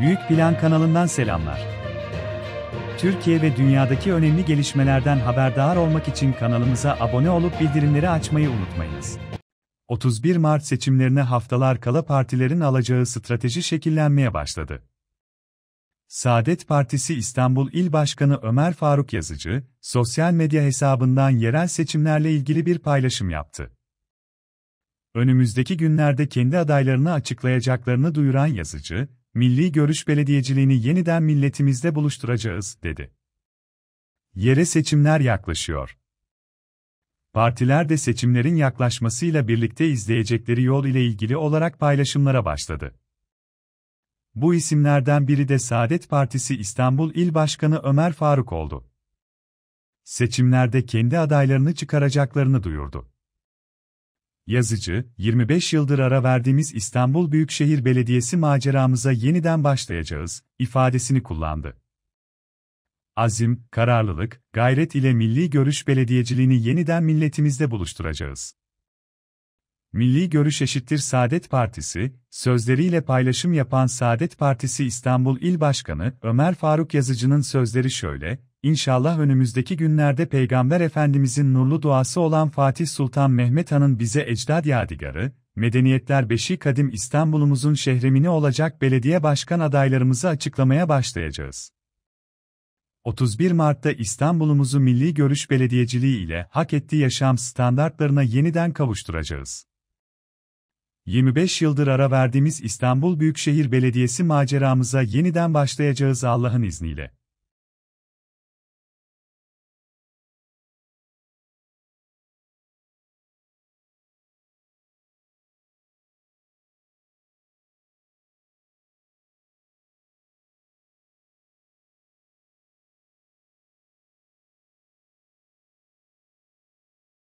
Büyük Plan kanalından selamlar. Türkiye ve dünyadaki önemli gelişmelerden haberdar olmak için kanalımıza abone olup bildirimleri açmayı unutmayınız. 31 Mart seçimlerine haftalar kala partilerin alacağı strateji şekillenmeye başladı. Saadet Partisi İstanbul İl Başkanı Ömer Faruk Yazıcı, sosyal medya hesabından yerel seçimlerle ilgili bir paylaşım yaptı. Önümüzdeki günlerde kendi adaylarını açıklayacaklarını duyuran Yazıcı, Milli Görüş Belediyeciliğini yeniden milletimizde buluşturacağız, dedi. Yere seçimler yaklaşıyor. Partiler de seçimlerin yaklaşmasıyla birlikte izleyecekleri yol ile ilgili olarak paylaşımlara başladı. Bu isimlerden biri de Saadet Partisi İstanbul İl Başkanı Ömer Faruk oldu. Seçimlerde kendi adaylarını çıkaracaklarını duyurdu. Yazıcı, 25 yıldır ara verdiğimiz İstanbul Büyükşehir Belediyesi maceramıza yeniden başlayacağız, ifadesini kullandı. Azim, kararlılık, gayret ile milli görüş belediyeciliğini yeniden milletimizde buluşturacağız. Milli Görüş Eşittir Saadet Partisi, sözleriyle paylaşım yapan Saadet Partisi İstanbul İl Başkanı Ömer Faruk Yazıcı'nın sözleri şöyle, İnşallah önümüzdeki günlerde Peygamber Efendimizin nurlu duası olan Fatih Sultan Mehmet Han'ın bize ecdad yadigarı, Medeniyetler Beşi Kadim İstanbul'umuzun şehremini olacak belediye başkan adaylarımızı açıklamaya başlayacağız. 31 Mart'ta İstanbul'umuzu Milli Görüş Belediyeciliği ile hak ettiği yaşam standartlarına yeniden kavuşturacağız. 25 yıldır ara verdiğimiz İstanbul Büyükşehir Belediyesi maceramıza yeniden başlayacağız Allah'ın izniyle.